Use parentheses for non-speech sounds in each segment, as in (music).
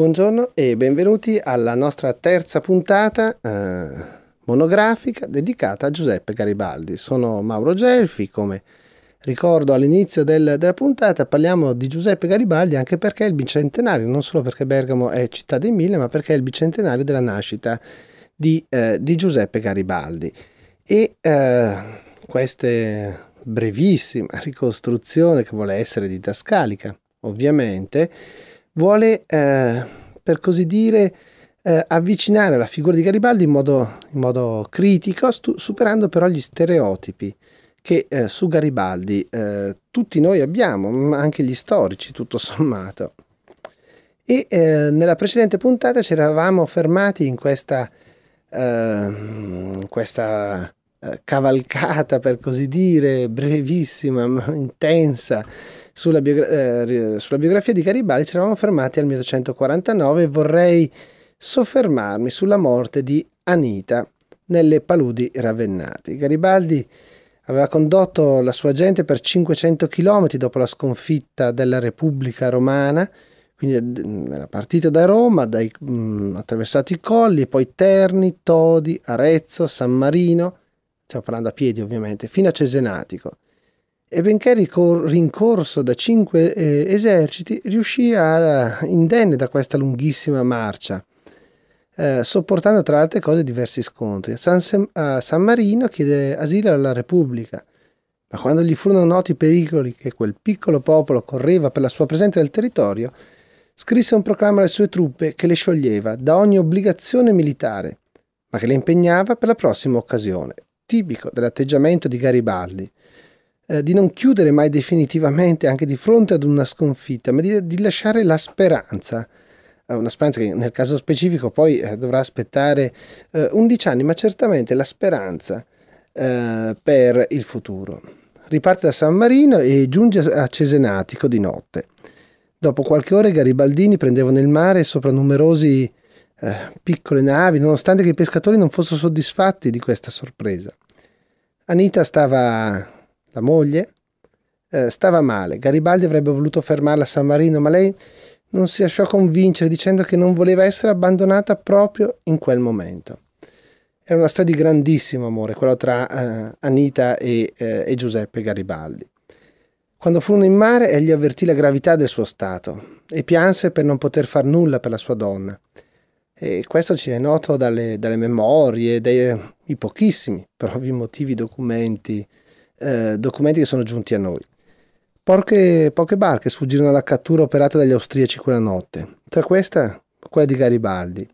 Buongiorno e benvenuti alla nostra terza puntata eh, monografica dedicata a Giuseppe Garibaldi. Sono Mauro Gelfi, come ricordo all'inizio del, della puntata parliamo di Giuseppe Garibaldi anche perché è il bicentenario, non solo perché Bergamo è città dei mille, ma perché è il bicentenario della nascita di, eh, di Giuseppe Garibaldi. E eh, questa brevissima ricostruzione che vuole essere didascalica, ovviamente, vuole, eh, per così dire, eh, avvicinare la figura di Garibaldi in modo, in modo critico, stu- superando però gli stereotipi che eh, su Garibaldi eh, tutti noi abbiamo, ma anche gli storici, tutto sommato. E eh, nella precedente puntata ci eravamo fermati in questa, in ehm, questa eh, cavalcata, per così dire, brevissima, ma intensa, sulla, biogra- eh, sulla biografia di Garibaldi ci eravamo fermati al 1849 e vorrei soffermarmi sulla morte di Anita nelle paludi ravennate. Garibaldi aveva condotto la sua gente per 500 km dopo la sconfitta della Repubblica Romana, quindi eh, mm, era partito da Roma, dai, mh, mm, attraversato i colli, poi Terni, Todi, Arezzo, San Marino, stiamo parlando a piedi ovviamente, fino a Cesenatico e benché ricor- rincorso da cinque eh, eserciti, riuscì a, indenne da questa lunghissima marcia, eh, sopportando tra altre cose diversi scontri. San Sem- a San Marino chiede asilo alla Repubblica, ma quando gli furono noti i pericoli che quel piccolo popolo correva per la sua presenza nel territorio, scrisse un proclama alle sue truppe che le scioglieva da ogni obbligazione militare, ma che le impegnava per la prossima occasione, tipico dell'atteggiamento di Garibaldi eh, di non chiudere mai definitivamente anche di fronte ad una sconfitta, ma di, di lasciare la speranza eh, una speranza che nel caso specifico poi eh, dovrà aspettare eh, 11 anni, ma certamente la speranza eh, per il futuro. Riparte da San Marino e giunge a Cesenatico di notte. Dopo qualche ora i garibaldini prendevano il mare sopra numerosi eh, piccole navi, nonostante che i pescatori non fossero soddisfatti di questa sorpresa. Anita stava la moglie, eh, stava male. Garibaldi avrebbe voluto fermarla a San Marino, ma lei non si lasciò convincere dicendo che non voleva essere abbandonata proprio in quel momento. Era una storia di grandissimo amore, quella tra eh, Anita e, eh, e Giuseppe Garibaldi. Quando furono in mare, egli avvertì la gravità del suo stato e pianse per non poter far nulla per la sua donna. E questo ci è noto dalle, dalle memorie, dai pochissimi, per ovvi motivi, documenti eh, documenti che sono giunti a noi. Porche, poche barche sfuggirono alla cattura operata dagli austriaci quella notte, tra questa quella di Garibaldi.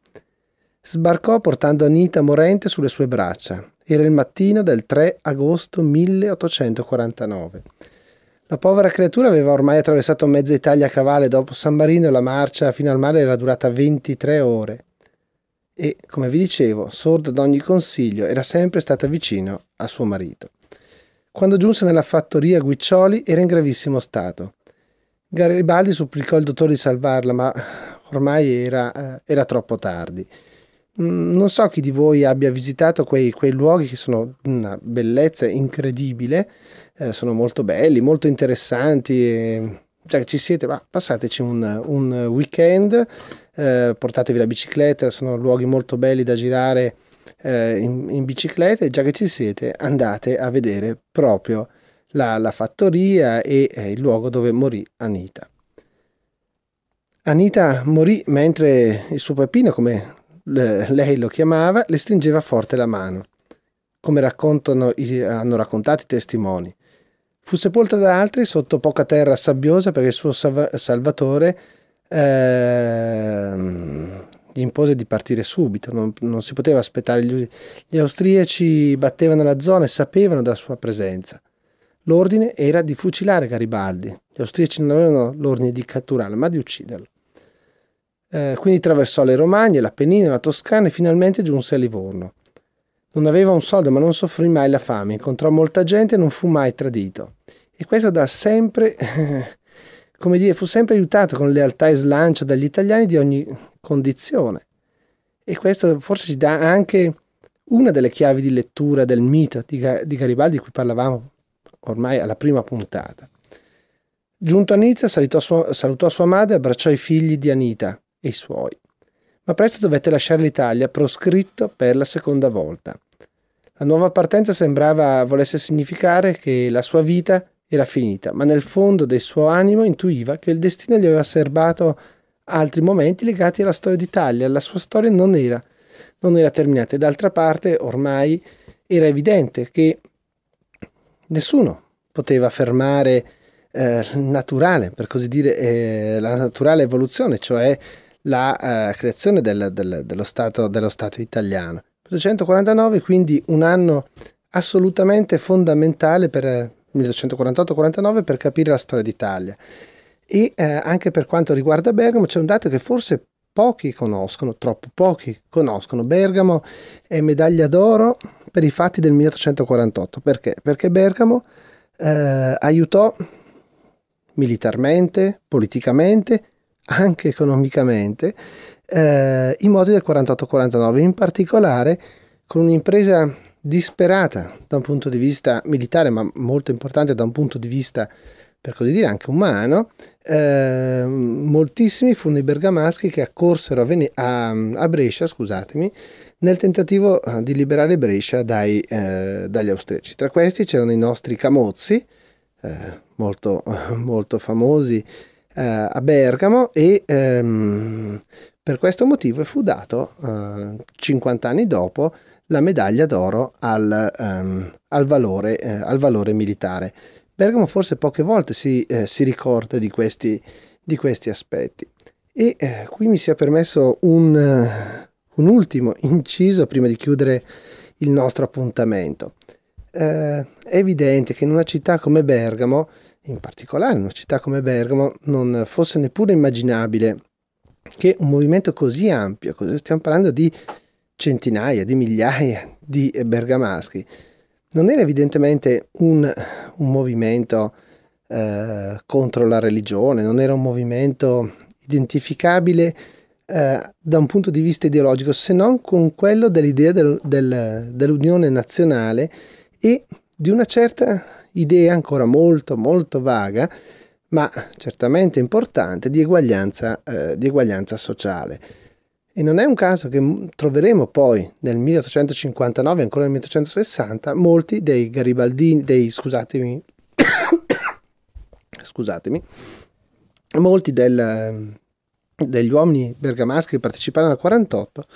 Sbarcò portando Anita morente sulle sue braccia. Era il mattino del 3 agosto 1849. La povera creatura aveva ormai attraversato mezza Italia a cavallo dopo San Marino e la marcia fino al mare era durata 23 ore. E, come vi dicevo, sorda ad ogni consiglio, era sempre stata vicino a suo marito. Quando giunse nella fattoria Guiccioli era in gravissimo stato. Garibaldi supplicò il dottore di salvarla, ma ormai era, eh, era troppo tardi. Mm, non so chi di voi abbia visitato quei, quei luoghi che sono una bellezza incredibile, eh, sono molto belli, molto interessanti. E, cioè, ci siete, ma passateci un, un weekend, eh, portatevi la bicicletta, sono luoghi molto belli da girare eh, in, in, bicicletta e già che ci siete andate a vedere proprio la, la fattoria e eh, il luogo dove morì Anita. Anita morì mentre il suo papino, come lei lo chiamava, le stringeva forte la mano, come hanno raccontato i testimoni. Fu sepolta da altri sotto poca terra sabbiosa perché il suo salvatore eh, gli impose di partire subito, non, non si poteva aspettare. Gli, gli austriaci battevano la zona e sapevano della sua presenza. L'ordine era di fucilare Garibaldi. Gli austriaci non avevano l'ordine di catturarlo, ma di ucciderlo. Eh, quindi attraversò le Romagne, l'Appennino, la Toscana e finalmente giunse a Livorno. Non aveva un soldo, ma non soffrì mai la fame, incontrò molta gente e non fu mai tradito. E questo da sempre (laughs) come dire, fu sempre aiutato con lealtà e slancio dagli italiani di ogni condizione. E questo forse ci dà anche una delle chiavi di lettura del mito di, Garibaldi di cui parlavamo ormai alla prima puntata. Giunto a Nizza sua, salutò sua madre e abbracciò i figli di Anita e i suoi, ma presto dovette lasciare l'Italia proscritto per la seconda volta. La nuova partenza sembrava volesse significare che la sua vita era finita, ma nel fondo del suo animo intuiva che il destino gli aveva serbato altri momenti legati alla storia d'Italia. La sua storia non era, non era terminata. E d'altra parte, ormai era evidente che nessuno poteva fermare eh, naturale, per così dire, eh, la naturale evoluzione, cioè la eh, creazione del, del, dello, stato, dello Stato italiano. 1849, quindi un anno assolutamente fondamentale per, 1848-49 per capire la storia d'Italia. E eh, anche per quanto riguarda Bergamo c'è un dato che forse pochi conoscono, troppo pochi conoscono. Bergamo è medaglia d'oro per i fatti del 1848. Perché? Perché Bergamo eh, aiutò militarmente, politicamente, anche economicamente eh, i moti del 48-49, in particolare con un'impresa disperata da un punto di vista militare, ma molto importante da un punto di vista, per così dire, anche umano, eh, moltissimi furono i bergamaschi che accorsero a, Ven- a, a Brescia, scusatemi, nel tentativo eh, di liberare Brescia dai, eh, dagli austriaci. Tra questi c'erano i nostri camozzi, eh, molto, (laughs) molto famosi eh, a Bergamo, e ehm, per questo motivo fu dato, eh, 50 anni dopo, la medaglia d'oro al, ehm, al, valore, eh, al valore, militare. Bergamo forse poche volte si, eh, si ricorda di questi, di questi, aspetti. E eh, qui mi sia permesso un, eh, un, ultimo inciso prima di chiudere il nostro appuntamento. Eh, è evidente che in una città come Bergamo, in particolare in una città come Bergamo, non fosse neppure immaginabile che un movimento così ampio, stiamo parlando di centinaia, di migliaia di eh, bergamaschi, non era evidentemente un, un movimento eh, contro la religione, non era un movimento identificabile eh, da un punto di vista ideologico, se non con quello dell'idea del, del, dell'unione nazionale e di una certa idea ancora molto molto vaga ma certamente importante, di eguaglianza, eh, di eguaglianza sociale. E non è un caso che troveremo poi nel 1859, ancora nel 1860, molti dei garibaldini, dei, scusatemi, (coughs) scusatemi, molti del, degli uomini bergamaschi che parteciparono al 48,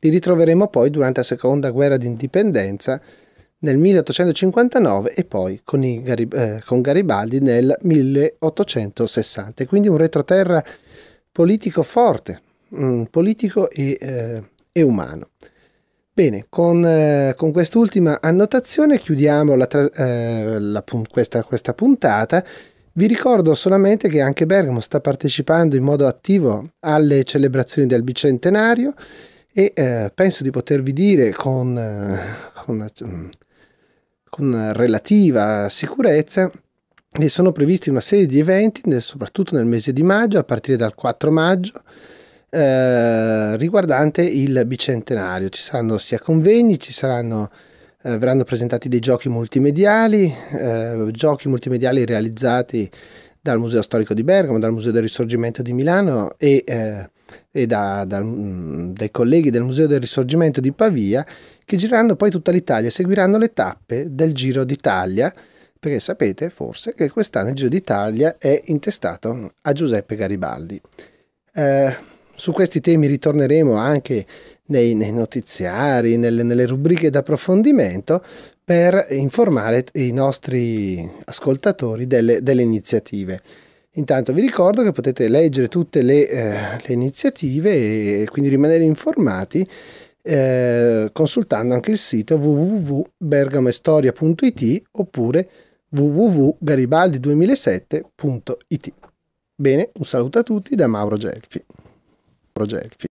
li ritroveremo poi durante la seconda guerra d'indipendenza, nel 1859 e poi con, Garib eh, con Garibaldi nel 1860. Quindi un retroterra politico forte, mm, politico e, eh, e, umano. Bene, con, eh, con quest'ultima annotazione chiudiamo la eh, la pun questa, questa puntata. Vi ricordo solamente che anche Bergamo sta partecipando in modo attivo alle celebrazioni del bicentenario e eh, penso di potervi dire con, eh, con con relativa sicurezza e sono previsti una serie di eventi, soprattutto nel mese di maggio, a partire dal 4 maggio, eh, riguardante il bicentenario. Ci saranno sia convegni, ci saranno, eh, verranno presentati dei giochi multimediali, eh, giochi multimediali realizzati dal Museo Storico di Bergamo, dal Museo del Risorgimento di Milano e, eh, e da, da, mm, dai colleghi del Museo del Risorgimento di Pavia che gireranno poi tutta l'Italia e seguiranno le tappe del Giro d'Italia, perché sapete forse che quest'anno il Giro d'Italia è intestato a Giuseppe Garibaldi. Eh, su questi temi ritorneremo anche nei, nei notiziari, nelle, nelle rubriche d'approfondimento per informare i nostri ascoltatori delle, delle iniziative. Intanto vi ricordo che potete leggere tutte le, eh, le iniziative e quindi rimanere informati eh, consultando anche il sito www.bergamestoria.it oppure www.garibaldi2007.it. Bene, un saluto a tutti da Mauro Gelfi. Mauro Gelfi.